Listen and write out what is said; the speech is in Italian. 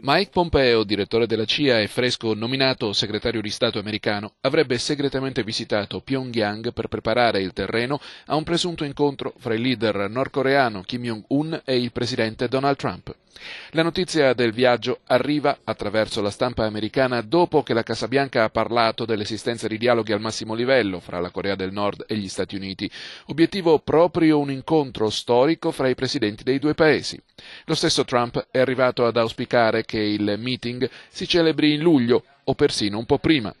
Mike Pompeo, direttore della CIA e Fresco, nominato segretario di Stato americano, avrebbe segretamente visitato Pyongyang per preparare il terreno a un presunto incontro fra il leader nordcoreano Kim Jong-un e il presidente Donald Trump. La notizia del viaggio arriva attraverso la stampa americana dopo che la Casa Bianca ha parlato dell'esistenza di dialoghi al massimo livello fra la Corea del Nord e gli Stati Uniti, obiettivo proprio un incontro storico fra i presidenti dei due paesi. Lo stesso Trump è arrivato ad auspicare che il meeting si celebri in luglio o persino un po' prima.